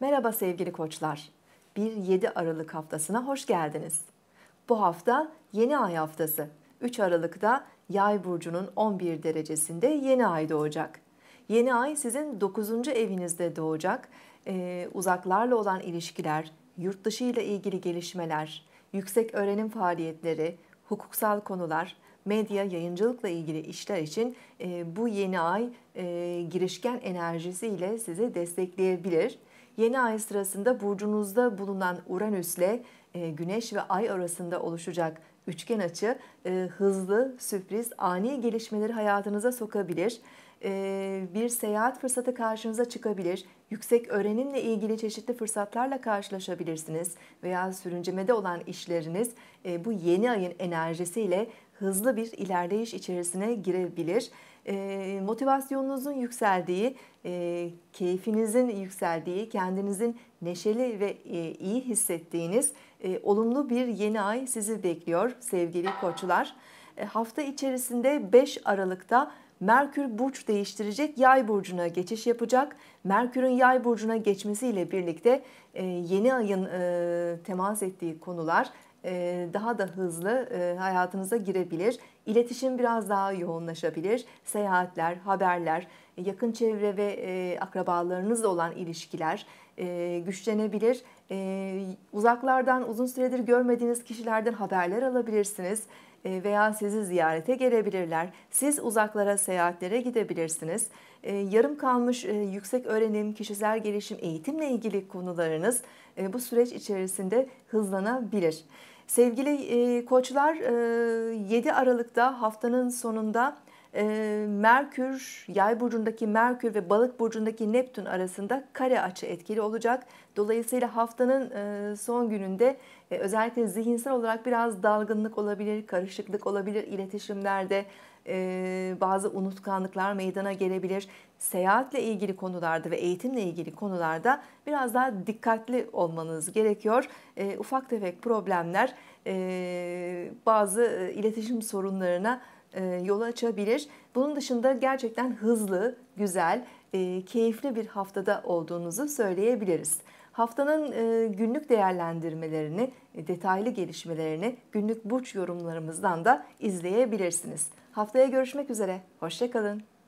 Merhaba sevgili koçlar. 1-7 Aralık haftasına hoş geldiniz. Bu hafta yeni ay haftası. 3 Aralık'ta Yay burcunun 11 derecesinde yeni ay doğacak. Yeni ay sizin 9. evinizde doğacak. Ee, uzaklarla olan ilişkiler, yurt dışı ile ilgili gelişmeler, yüksek öğrenim faaliyetleri, hukuksal konular, medya, yayıncılıkla ilgili işler için e, bu yeni ay e, girişken enerjisiyle sizi destekleyebilir. Yeni ay sırasında burcunuzda bulunan Uranüs ile e, Güneş ve Ay arasında oluşacak üçgen açı e, hızlı, sürpriz, ani gelişmeleri hayatınıza sokabilir. E, bir seyahat fırsatı karşınıza çıkabilir. Yüksek öğrenimle ilgili çeşitli fırsatlarla karşılaşabilirsiniz veya sürüncemede olan işleriniz bu yeni ayın enerjisiyle hızlı bir ilerleyiş içerisine girebilir. Ee, motivasyonunuzun yükseldiği, e, keyfinizin yükseldiği, kendinizin neşeli ve e, iyi hissettiğiniz e, olumlu bir yeni ay sizi bekliyor sevgili koçlar. hafta içerisinde 5 Aralık'ta Merkür burç değiştirecek, Yay burcuna geçiş yapacak. Merkür'ün Yay burcuna geçmesiyle birlikte yeni ayın temas ettiği konular e, daha da hızlı e, hayatınıza girebilir. İletişim biraz daha yoğunlaşabilir. Seyahatler, haberler, yakın çevre ve e, akrabalarınızla olan ilişkiler e, güçlenebilir. E, uzaklardan uzun süredir görmediğiniz kişilerden haberler alabilirsiniz e, veya sizi ziyarete gelebilirler. Siz uzaklara seyahatlere gidebilirsiniz. E, yarım kalmış e, yüksek öğrenim, kişisel gelişim, eğitimle ilgili konularınız e, bu süreç içerisinde hızlanabilir. Sevgili e, koçlar e, 7 Aralık'ta haftanın sonunda e, Merkür, Yay burcundaki Merkür ve Balık burcundaki Neptün arasında kare açı etkili olacak. Dolayısıyla haftanın e, son gününde e, özellikle zihinsel olarak biraz dalgınlık olabilir, karışıklık olabilir iletişimlerde e, bazı unutkanlıklar meydana gelebilir. Seyahatle ilgili konularda ve eğitimle ilgili konularda biraz daha dikkatli olmanız gerekiyor. E, ufak tefek problemler e, bazı e, iletişim sorunlarına e, yol açabilir. Bunun dışında gerçekten hızlı, güzel, e, keyifli bir haftada olduğunuzu söyleyebiliriz. Haftanın e, günlük değerlendirmelerini, detaylı gelişmelerini günlük burç yorumlarımızdan da izleyebilirsiniz. Haftaya görüşmek üzere, hoşçakalın.